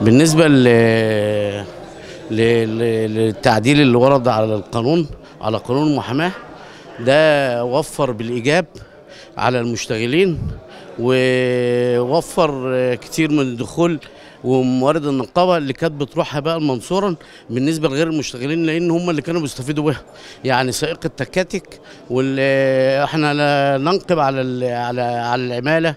بالنسبه للتعديل اللي ورد على القانون على قانون المحاماه ده وفر بالايجاب على المشتغلين ووفر كتير من الدخول وموارد النقابه اللي كانت بتروحها بقى المنصورا بالنسبه لغير المشتغلين لان هم اللي كانوا بيستفيدوا بيها يعني سائق التكاتك واللي احنا ننقب على على على العماله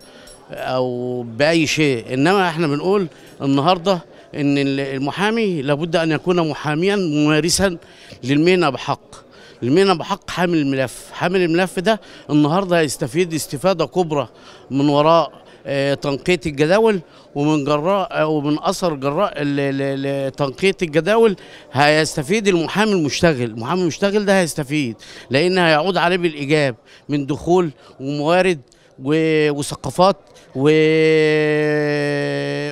او باي شيء انما احنا بنقول النهارده ان المحامي لابد ان يكون محاميا ممارسا للمهنه بحق المهنة بحق حامل الملف حامل الملف ده النهاردة هيستفيد استفادة كبرى من وراء آه، تنقية الجداول ومن جراء آه، ومن اثر جراء تنقية الجداول هيستفيد المحامي المشتغل، المحامي المشتغل ده هيستفيد لان هيعود عليه بالايجاب من دخول وموارد وثقافات و...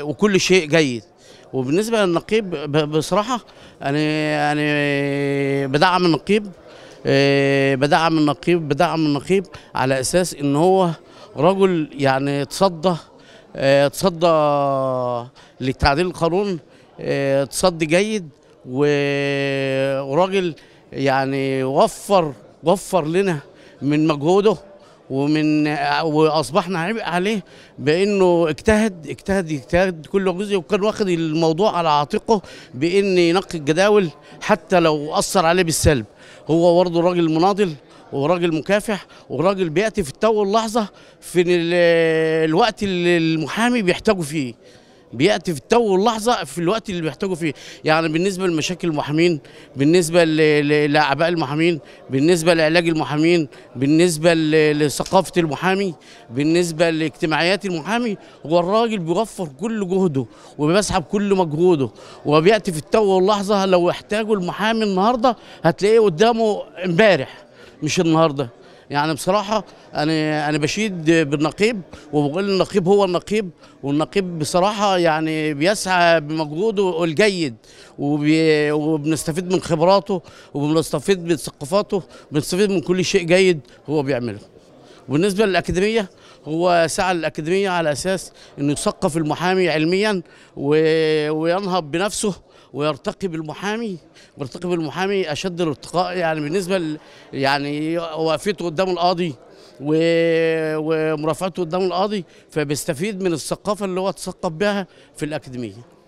وكل شيء جيد وبالنسبه للنقيب بصراحه انا يعني، انا يعني بدعم النقيب آه، بدعم النقيب بدعم النقيب على اساس ان هو رجل يعني تصدى آه، تصدى لتعديل القانون آه، تصدي جيد وراجل يعني وفر وفر لنا من مجهوده ومن واصبحنا عليه بانه اجتهد اجتهد اجتهد كل جزء وكان واخد الموضوع على عاتقه بان ينقي الجداول حتى لو اثر عليه بالسلب هو برضه راجل مناضل وراجل مكافح وراجل بياتي في التو اللحظه في الوقت اللي المحامي بيحتاجه فيه بياتي في التو اللحظه في الوقت اللي بيحتاجوا فيه يعني بالنسبه لمشاكل المحامين بالنسبه لاعباء المحامين بالنسبه لعلاج المحامين بالنسبه لثقافه المحامي بالنسبه لاجتماعيات المحامي هو الراجل بيوفر كل جهده وبيسحب كل مجهوده وبياتي في التو واللحظه لو احتاجوا المحامي النهارده هتلاقيه قدامه امبارح مش النهارده يعني بصراحه انا انا بشيد بالنقيب وبقول النقيب هو النقيب والنقيب بصراحه يعني بيسعى بمجهوده الجيد وبي وبنستفيد من خبراته وبنستفيد من ثقافاته وبنستفيد من كل شيء جيد هو بيعمله وبالنسبه للاكاديميه هو سعى الاكاديميه على اساس انه يثقف المحامي علميا و... وينهض بنفسه ويرتقي بالمحامي ويرتقي بالمحامي اشد الارتقاء يعني بالنسبه ل... يعني وقفته قدام القاضي و... ومرافعته قدام القاضي فبيستفيد من الثقافه اللي هو تثقف بها في الاكاديميه